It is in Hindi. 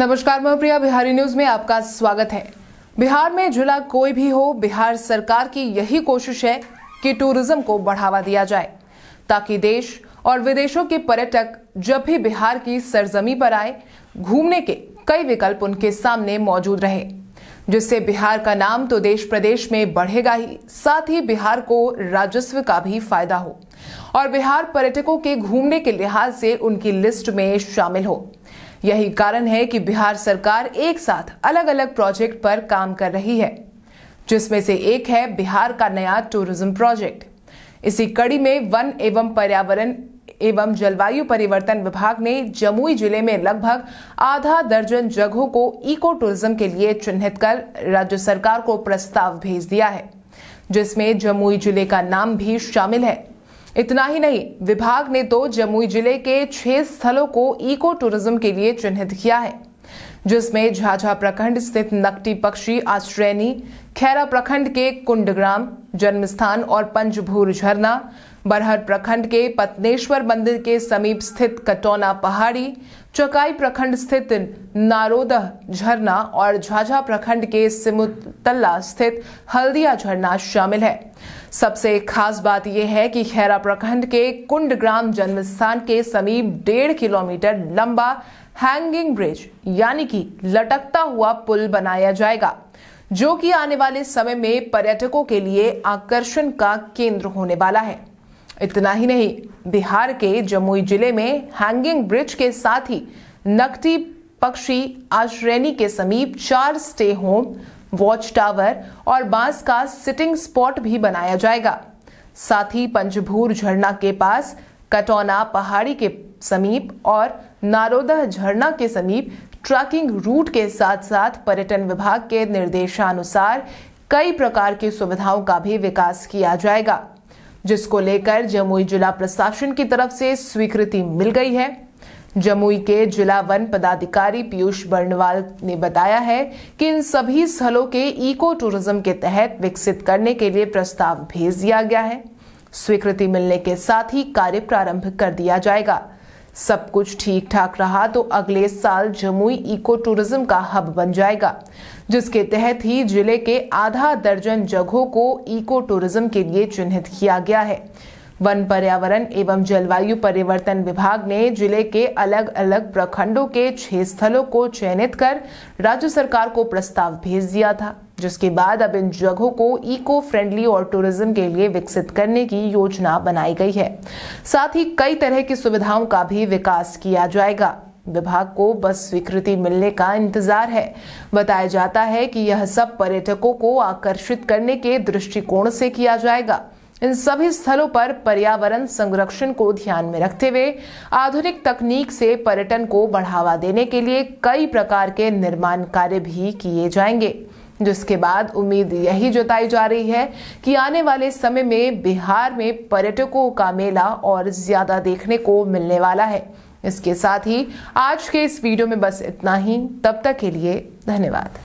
नमस्कार मैं प्रिया बिहारी न्यूज में आपका स्वागत है बिहार में जिला कोई भी हो बिहार सरकार की यही कोशिश है कि टूरिज्म को बढ़ावा दिया जाए ताकि देश और विदेशों के पर्यटक जब भी बिहार की सरजमी पर आए घूमने के कई विकल्प उनके सामने मौजूद रहे जिससे बिहार का नाम तो देश प्रदेश में बढ़ेगा ही साथ ही बिहार को राजस्व का भी फायदा हो और बिहार पर्यटकों के घूमने के लिहाज से उनकी लिस्ट में शामिल हो यही कारण है कि बिहार सरकार एक साथ अलग अलग प्रोजेक्ट पर काम कर रही है जिसमें से एक है बिहार का नया टूरिज्म प्रोजेक्ट इसी कड़ी में वन एवं पर्यावरण एवं जलवायु परिवर्तन विभाग ने जमुई जिले में लगभग आधा दर्जन जगहों को इको टूरिज्म के लिए चिन्हित कर राज्य सरकार को प्रस्ताव भेज दिया है जिसमें जमुई जिले का नाम भी शामिल है इतना ही नहीं विभाग ने तो जमुई जिले के छह स्थलों को इको टूरिज्म के लिए चिन्हित किया है जिसमें झाझा प्रखंड स्थित नकटी पक्षी आश्रयनी खैरा प्रखंड के कुंडग्राम जन्मस्थान और पंचभूर झरना बरहर प्रखंड के पत्नेश्वर मंदिर के समीप स्थित कटौना पहाड़ी चौकाई प्रखंड स्थित नारोदह झरना और झाझा प्रखंड के सिमुतल्ला स्थित हल्दिया झरना शामिल है सबसे खास बात यह है कि खैरा प्रखंड के कुंड ग्राम जन्मस्थान के समीप डेढ़ किलोमीटर लंबा हैंगिंग ब्रिज यानी कि लटकता हुआ पुल बनाया जाएगा जो कि आने वाले समय में पर्यटकों के लिए आकर्षण का केंद्र होने वाला है इतना ही नहीं बिहार के जमुई जिले में हैंगिंग ब्रिज के साथ ही नकटी पक्षी आश्रेणी के समीप चार स्टे होम वॉच टावर और बांस का सिटिंग स्पॉट भी बनाया जाएगा साथ ही पंचभूर झरना के पास कटौना पहाड़ी के समीप और नारोदह झरना के समीप ट्रैकिंग रूट के साथ साथ पर्यटन विभाग के निर्देशानुसार कई प्रकार की सुविधाओं का भी विकास किया जाएगा जिसको लेकर जमुई जिला प्रशासन की तरफ से स्वीकृति मिल गई है जमुई के जिला वन पदाधिकारी पीयूष बर्णवाल ने बताया है कि इन सभी स्थलों के इको टूरिज्म के तहत विकसित करने के लिए प्रस्ताव भेज दिया गया है स्वीकृति मिलने के साथ ही कार्य प्रारंभ कर दिया जाएगा सब कुछ ठीक ठाक रहा तो अगले साल जमुई इको टूरिज्म का हब बन जाएगा जिसके तहत ही जिले के आधा दर्जन जगहों को इको टूरिज्म के लिए चिन्हित किया गया है वन पर्यावरण एवं जलवायु परिवर्तन विभाग ने जिले के अलग अलग प्रखंडों के छह स्थलों को चयनित कर राज्य सरकार को प्रस्ताव भेज दिया था जिसके बाद अब इन जगहों को इको फ्रेंडली और टूरिज्म के लिए विकसित करने की योजना बनाई गई है साथ ही कई तरह की सुविधाओं का भी विकास किया जाएगा विभाग को बस स्वीकृति मिलने का इंतजार है बताया जाता है कि यह सब पर्यटकों को आकर्षित करने के दृष्टिकोण से किया जाएगा इन सभी स्थलों पर पर्यावरण संरक्षण को ध्यान में रखते हुए आधुनिक तकनीक से पर्यटन को बढ़ावा देने के लिए कई प्रकार के निर्माण कार्य भी किए जाएंगे जिसके बाद उम्मीद यही जताई जा रही है कि आने वाले समय में बिहार में पर्यटकों का मेला और ज्यादा देखने को मिलने वाला है इसके साथ ही आज के इस वीडियो में बस इतना ही तब तक के लिए धन्यवाद